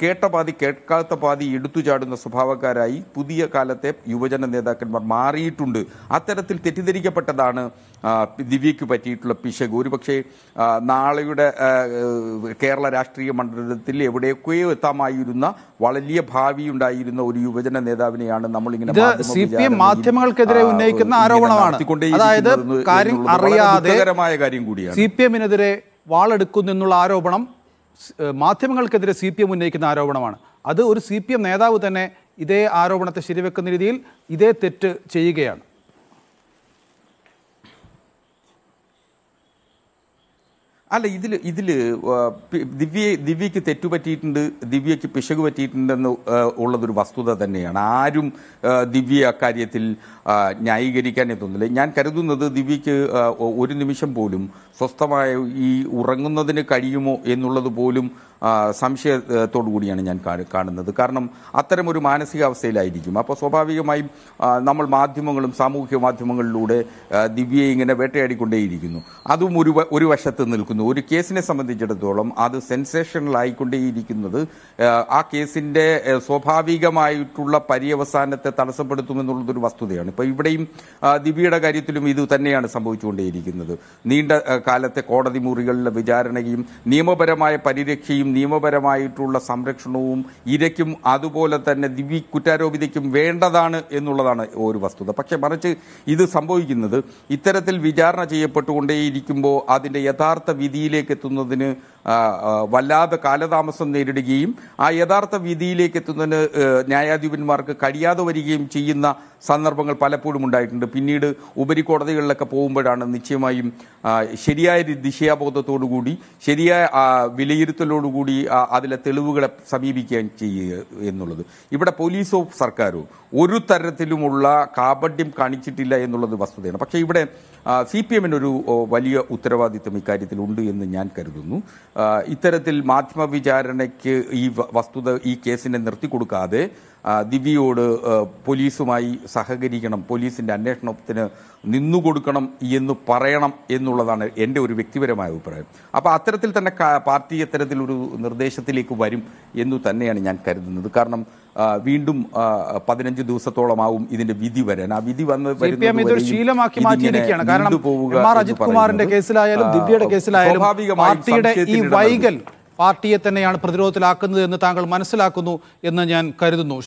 കേട്ട പാതി കേൾക്കാത്ത പാതി എടുത്തു ചാടുന്ന സ്വഭാവക്കാരായി പുതിയ കാലത്തെ യുവജന നേതാക്കന്മാർ മാറിയിട്ടുണ്ട് അത്തരത്തിൽ തെറ്റിദ്ധരിക്കപ്പെട്ടതാണ് ദിവ്യയ്ക്ക് പറ്റിയിട്ടുള്ള പിശക് ഒരുപക്ഷെ നാളെയുടെ കേരള രാഷ്ട്രീയ മണ്ഡലത്തിൽ എവിടെയൊക്കെയോ എത്താമായിരുന്ന വലിയ ഭാവി ഉണ്ടായിരുന്ന ഒരു യുവജന നേതാവിനെയാണ് നമ്മളിങ്ങനെ സി മാധ്യമങ്ങൾക്കെതിരെ ഉന്നയിക്കുന്ന ആരോപണമാണ് അതായത് കാര്യം അറിയാതെ സി പി എമ്മിനെതിരെ വാളെടുക്കുന്നു എന്നുള്ള ആരോപണം മാധ്യമങ്ങൾക്കെതിരെ സി പി എം ഉന്നയിക്കുന്ന ആരോപണമാണ് അത് ഒരു സി പി എം നേതാവ് തന്നെ ഇതേ ആരോപണത്തെ ശരിവെക്കുന്ന രീതിയിൽ ഇതേ തെറ്റ് ചെയ്യുകയാണ് അല്ല ഇതിൽ ഇതിൽ ദിവ്യ ദിവ്യക്ക് തെറ്റുപറ്റിയിട്ടുണ്ട് ദിവ്യക്ക് പിശക് പറ്റിയിട്ടുണ്ടെന്ന് ഉള്ളതൊരു വസ്തുത തന്നെയാണ് ആരും ദിവ്യ അക്കാര്യത്തിൽ ന്യായീകരിക്കാനേ തോന്നില്ല ഞാൻ കരുതുന്നത് ദിവ്യക്ക് ഒരു നിമിഷം പോലും സ്വസ്ഥമായ ഈ ഉറങ്ങുന്നതിന് കഴിയുമോ എന്നുള്ളത് പോലും സംശയത്തോടു കൂടിയാണ് ഞാൻ കാണുന്നത് കാരണം അത്തരം ഒരു മാനസികാവസ്ഥയിലായിരിക്കും അപ്പോൾ സ്വാഭാവികമായും നമ്മൾ മാധ്യമങ്ങളും സാമൂഹ്യ മാധ്യമങ്ങളിലൂടെ ദിവ്യയെ ഇങ്ങനെ വേട്ടയാടിക്കൊണ്ടേയിരിക്കുന്നു അതും ഒരു ഒരു വശത്ത് നിൽക്കുന്നു നിൽക്കുന്നു ഒരു കേസിനെ സംബന്ധിച്ചിടത്തോളം അത് സെൻസേഷണൽ ആയിക്കൊണ്ടേയിരിക്കുന്നത് ആ കേസിന്റെ സ്വാഭാവികമായിട്ടുള്ള പര്യവസാനത്തെ തടസ്സപ്പെടുത്തുമെന്നുള്ളതൊരു വസ്തുതയാണ് ഇപ്പൊ ഇവിടെയും ദിവ്യയുടെ കാര്യത്തിലും ഇത് തന്നെയാണ് സംഭവിച്ചുകൊണ്ടേയിരിക്കുന്നത് നീണ്ട കാലത്തെ കോടതി മുറികളിലെ വിചാരണയും നിയമപരമായ പരിരക്ഷയും നിയമപരമായിട്ടുള്ള സംരക്ഷണവും ഇരയ്ക്കും അതുപോലെ തന്നെ ദിവ്യ കുറ്റാരോപിതയ്ക്കും വേണ്ടതാണ് എന്നുള്ളതാണ് ഒരു വസ്തുത പക്ഷേ മറിച്ച് ഇത് സംഭവിക്കുന്നത് ഇത്തരത്തിൽ വിചാരണ ചെയ്യപ്പെട്ടുകൊണ്ടേയിരിക്കുമ്പോൾ അതിന്റെ യഥാർത്ഥ രീതിയിലേക്ക് എത്തുന്നതിന് വല്ലാതെ കാലതാമസം നേരിടുകയും ആ യഥാർത്ഥ വിധിയിലേക്ക് എത്തുന്നതിന് ന്യായാധിപന്മാർക്ക് കഴിയാതെ വരികയും ചെയ്യുന്ന സന്ദർഭങ്ങൾ പലപ്പോഴും ഉണ്ടായിട്ടുണ്ട് പിന്നീട് ഉപരിക്കോടതികളിലൊക്കെ പോകുമ്പോഴാണ് നിശ്ചയമായും ശരിയായ ദിശയാബോധത്തോടുകൂടി ശരിയായ വിലയിരുത്തലോടുകൂടി അതിലെ തെളിവുകളെ സമീപിക്കാൻ ചെയ്യുക എന്നുള്ളത് ഇവിടെ പോലീസോ സർക്കാരോ ഒരു തരത്തിലുമുള്ള കാപഡ്യം കാണിച്ചിട്ടില്ല എന്നുള്ളത് വസ്തുതയാണ് പക്ഷേ ഇവിടെ സി പി എമ്മിനൊരു വലിയ ഉത്തരവാദിത്വം ഇക്കാര്യത്തിലുണ്ട് എന്ന് ഞാൻ കരുതുന്നു ഇത്തരത്തിൽ മാധ്യമ വിചാരണയ്ക്ക് ഈ വസ്തുത ഈ കേസിനെ നിർത്തിക്കൊടുക്കാതെ ദിവ്യയോട് പോലീസുമായി സഹകരിക്കണം പോലീസിന്റെ അന്വേഷണത്തിന് നിന്നുകൊടുക്കണം എന്ന് പറയണം എന്നുള്ളതാണ് എൻ്റെ ഒരു വ്യക്തിപരമായ അഭിപ്രായം അപ്പോൾ അത്തരത്തിൽ തന്നെ പാർട്ടി അത്തരത്തിലൊരു നിർദ്ദേശത്തിലേക്ക് വരും എന്ന് തന്നെയാണ് ഞാൻ കരുതുന്നത് കാരണം വീണ്ടും പതിനഞ്ച് ദിവസത്തോളമാവും ഇതിന്റെ വിധി വരാൻ ആ വിധി വന്ന് ശീലമാക്കി മാറ്റിയിരിക്കുകയാണ് കാരണം അജിത് കുമാറിന്റെ കേസിലായാലും ദിവ്യയുടെ കേസിലായാലും പാർട്ടിയുടെ ഈ വൈകൽ പാർട്ടിയെ തന്നെയാണ് പ്രതിരോധത്തിലാക്കുന്നത് എന്ന് താങ്കൾ മനസ്സിലാക്കുന്നു എന്ന് ഞാൻ കരുതുന്നു